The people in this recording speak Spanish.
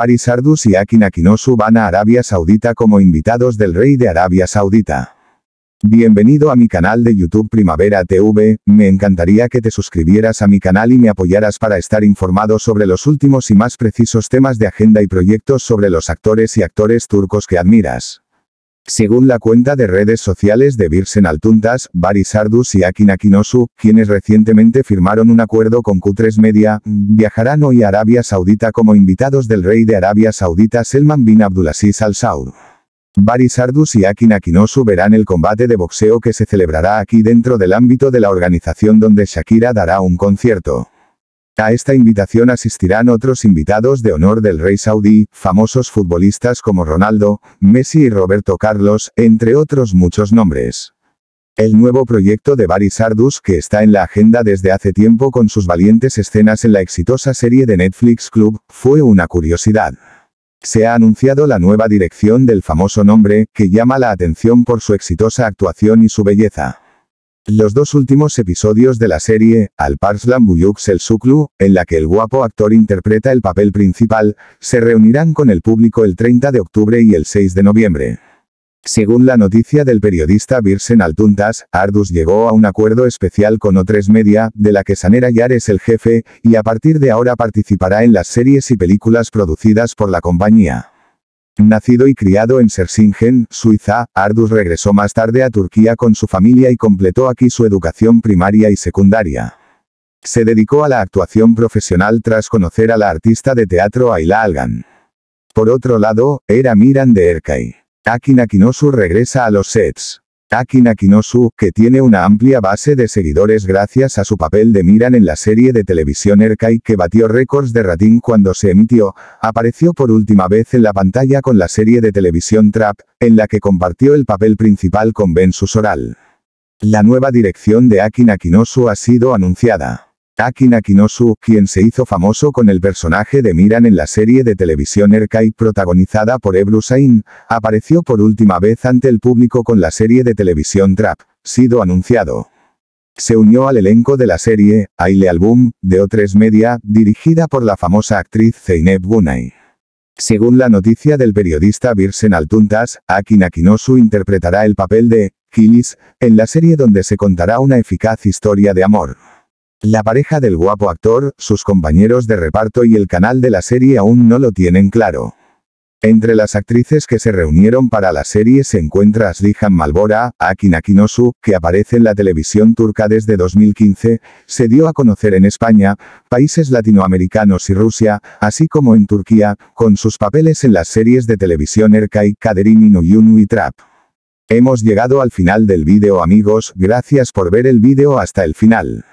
Barisardus y Akin Akinosu van a Arabia Saudita como invitados del rey de Arabia Saudita. Bienvenido a mi canal de YouTube Primavera TV, me encantaría que te suscribieras a mi canal y me apoyaras para estar informado sobre los últimos y más precisos temas de agenda y proyectos sobre los actores y actores turcos que admiras. Según la cuenta de redes sociales de Birsen Altuntas, Bari Sardus y Akin Akinosu, quienes recientemente firmaron un acuerdo con Q3 Media, viajarán hoy a Arabia Saudita como invitados del rey de Arabia Saudita Selman bin Abdulaziz Al Saud. Bari Sardus y Akin Akinosu verán el combate de boxeo que se celebrará aquí dentro del ámbito de la organización donde Shakira dará un concierto. A esta invitación asistirán otros invitados de honor del rey saudí, famosos futbolistas como Ronaldo, Messi y Roberto Carlos, entre otros muchos nombres. El nuevo proyecto de Barry Sardus que está en la agenda desde hace tiempo con sus valientes escenas en la exitosa serie de Netflix Club, fue una curiosidad. Se ha anunciado la nueva dirección del famoso nombre, que llama la atención por su exitosa actuación y su belleza. Los dos últimos episodios de la serie, Al Parslan Buyux el Suklu, en la que el guapo actor interpreta el papel principal, se reunirán con el público el 30 de octubre y el 6 de noviembre. Según la noticia del periodista Birsen Altuntas, Ardus llegó a un acuerdo especial con O3 Media, de la que Sanera Yar es el jefe, y a partir de ahora participará en las series y películas producidas por la compañía. Nacido y criado en Sersingen, Suiza, Ardus regresó más tarde a Turquía con su familia y completó aquí su educación primaria y secundaria. Se dedicó a la actuación profesional tras conocer a la artista de teatro Ayla Algan. Por otro lado, era Miran de Erkay. Akin Akinosu regresa a los sets. Aki Nakinosu, que tiene una amplia base de seguidores gracias a su papel de Miran en la serie de televisión Erkai que batió récords de ratín cuando se emitió, apareció por última vez en la pantalla con la serie de televisión Trap, en la que compartió el papel principal con Ben Oral. La nueva dirección de Aki Nakinosu ha sido anunciada. Akin Akinosu, quien se hizo famoso con el personaje de Miran en la serie de televisión Erkai protagonizada por Ebru Sain, apareció por última vez ante el público con la serie de televisión Trap, sido anunciado. Se unió al elenco de la serie, Aile Album, de O3 Media, dirigida por la famosa actriz Zeynep Gunay. Según la noticia del periodista Birsen Altuntas, Akin Akinosu interpretará el papel de Gilis en la serie donde se contará una eficaz historia de amor. La pareja del guapo actor, sus compañeros de reparto y el canal de la serie aún no lo tienen claro. Entre las actrices que se reunieron para la serie se encuentra Aslihan Malbora, Akin Akinosu, que aparece en la televisión turca desde 2015, se dio a conocer en España, países latinoamericanos y Rusia, así como en Turquía, con sus papeles en las series de televisión Erkay, Kaderini, Yunu y Trap. Hemos llegado al final del vídeo amigos, gracias por ver el vídeo hasta el final.